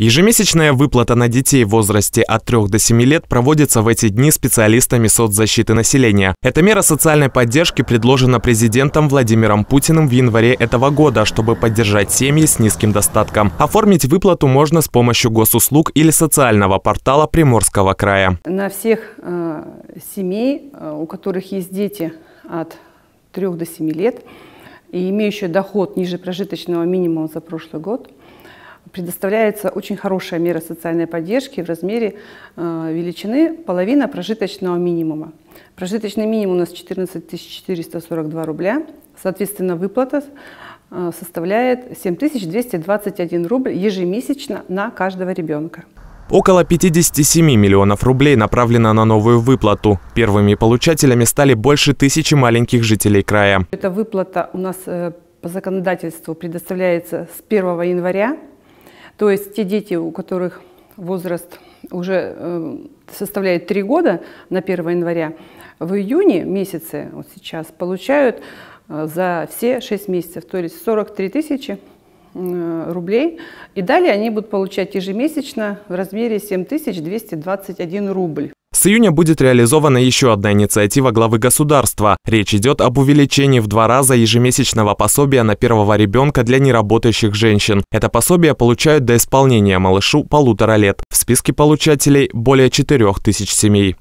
Ежемесячная выплата на детей в возрасте от 3 до 7 лет проводится в эти дни специалистами соцзащиты населения. Эта мера социальной поддержки предложена президентом Владимиром Путиным в январе этого года, чтобы поддержать семьи с низким достатком. Оформить выплату можно с помощью госуслуг или социального портала Приморского края. На всех э, семей, э, у которых есть дети от 3 до 7 лет и имеющие доход ниже прожиточного минимума за прошлый год – предоставляется очень хорошая мера социальной поддержки в размере э, величины половина прожиточного минимума. Прожиточный минимум у нас 14 442 рубля, соответственно, выплата э, составляет 7221 рубль ежемесячно на каждого ребенка. Около 57 миллионов рублей направлено на новую выплату. Первыми получателями стали больше тысячи маленьких жителей края. Эта выплата у нас э, по законодательству предоставляется с 1 января то есть те дети, у которых возраст уже э, составляет 3 года на 1 января, в июне месяце, вот сейчас, получают э, за все 6 месяцев, то есть 43 тысячи э, рублей. И далее они будут получать ежемесячно в размере 7221 рубль. С июня будет реализована еще одна инициатива главы государства. Речь идет об увеличении в два раза ежемесячного пособия на первого ребенка для неработающих женщин. Это пособие получают до исполнения малышу полутора лет. В списке получателей более четырех тысяч семей.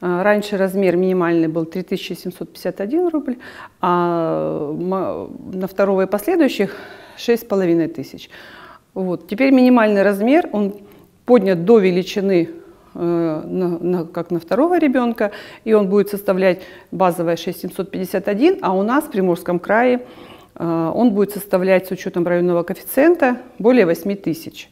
А, раньше размер минимальный был 3751 рубль, а на второго и последующих 6500. Вот. Теперь минимальный размер, он поднят до величины Э, на, на, как на второго ребенка, и он будет составлять базовая 6751, а у нас в Приморском крае э, он будет составлять с учетом районного коэффициента более 8 тысяч.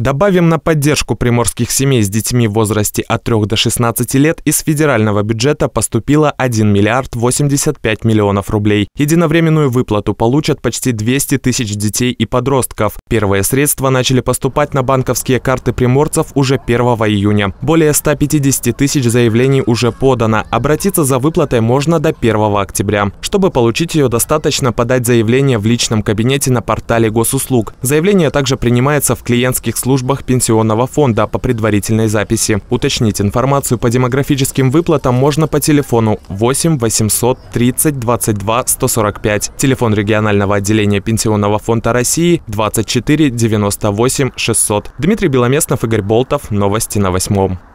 Добавим на поддержку приморских семей с детьми в возрасте от 3 до 16 лет из федерального бюджета поступило 1 миллиард 85 миллионов рублей. Единовременную выплату получат почти 200 тысяч детей и подростков. Первые средства начали поступать на банковские карты приморцев уже 1 июня. Более 150 тысяч заявлений уже подано. Обратиться за выплатой можно до 1 октября. Чтобы получить ее, достаточно подать заявление в личном кабинете на портале госуслуг. Заявление также принимается в клиентских службах службах Пенсионного фонда по предварительной записи. Уточнить информацию по демографическим выплатам можно по телефону 8 800 30 22 145, телефон регионального отделения Пенсионного фонда России 24 98 600. Дмитрий Беломестнов, Игорь Болтов. Новости на восьмом.